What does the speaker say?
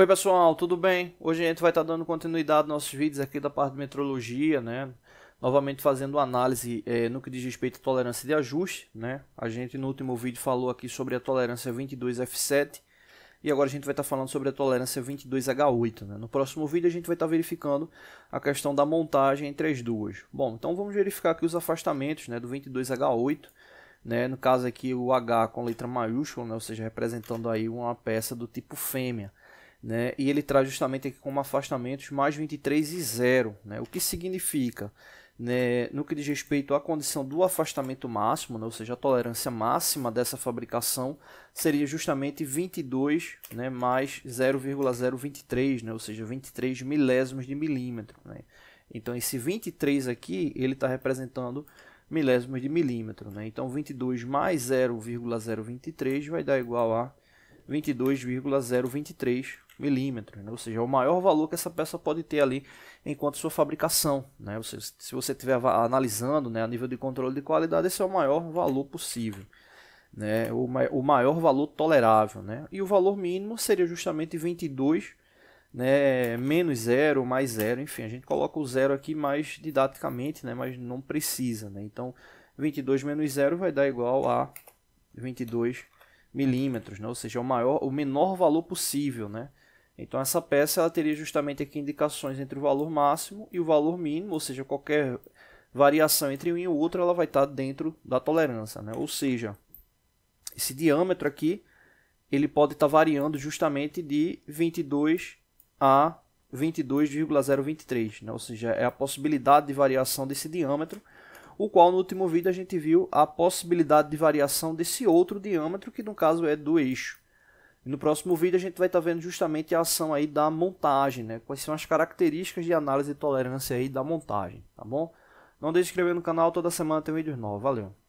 Oi pessoal, tudo bem? Hoje a gente vai estar tá dando continuidade aos nossos vídeos aqui da parte de metrologia, né? Novamente fazendo análise é, no que diz respeito à tolerância de ajuste, né? A gente no último vídeo falou aqui sobre a tolerância 22F7 e agora a gente vai estar tá falando sobre a tolerância 22H8, né? No próximo vídeo a gente vai estar tá verificando a questão da montagem entre as duas. Bom, então vamos verificar aqui os afastamentos né, do 22H8 né? No caso aqui o H com letra maiúscula, né? ou seja, representando aí uma peça do tipo fêmea. Né? E ele traz justamente aqui como afastamentos mais 23 e 0, né? O que significa, né, no que diz respeito à condição do afastamento máximo, né, ou seja, a tolerância máxima dessa fabricação seria justamente 22, né, mais 0,023, né, ou seja, 23 milésimos de milímetro, né? Então esse 23 aqui, ele está representando milésimos de milímetro, né? Então 22 mais 0,023 vai dar igual a 22,023 milímetros, né? ou seja, é o maior valor que essa peça pode ter ali enquanto sua fabricação. Né? Ou seja, se você estiver analisando né, a nível de controle de qualidade, esse é o maior valor possível, né? o, ma o maior valor tolerável. Né? E o valor mínimo seria justamente 22 né, menos zero, mais zero, enfim, a gente coloca o zero aqui mais didaticamente, né, mas não precisa. Né? Então, 22 menos zero vai dar igual a 22 milímetros, né? ou seja, é o, maior, o menor valor possível. Né? Então essa peça ela teria justamente aqui indicações entre o valor máximo e o valor mínimo, ou seja, qualquer variação entre um e o outro ela vai estar dentro da tolerância. Né? Ou seja, esse diâmetro aqui ele pode estar variando justamente de 22 a 22,023, né? ou seja, é a possibilidade de variação desse diâmetro o qual no último vídeo a gente viu a possibilidade de variação desse outro diâmetro, que no caso é do eixo. no próximo vídeo a gente vai estar tá vendo justamente a ação aí da montagem, né? quais são as características de análise de tolerância aí da montagem, tá bom? Não deixe de se inscrever no canal, toda semana tem vídeos novos, valeu!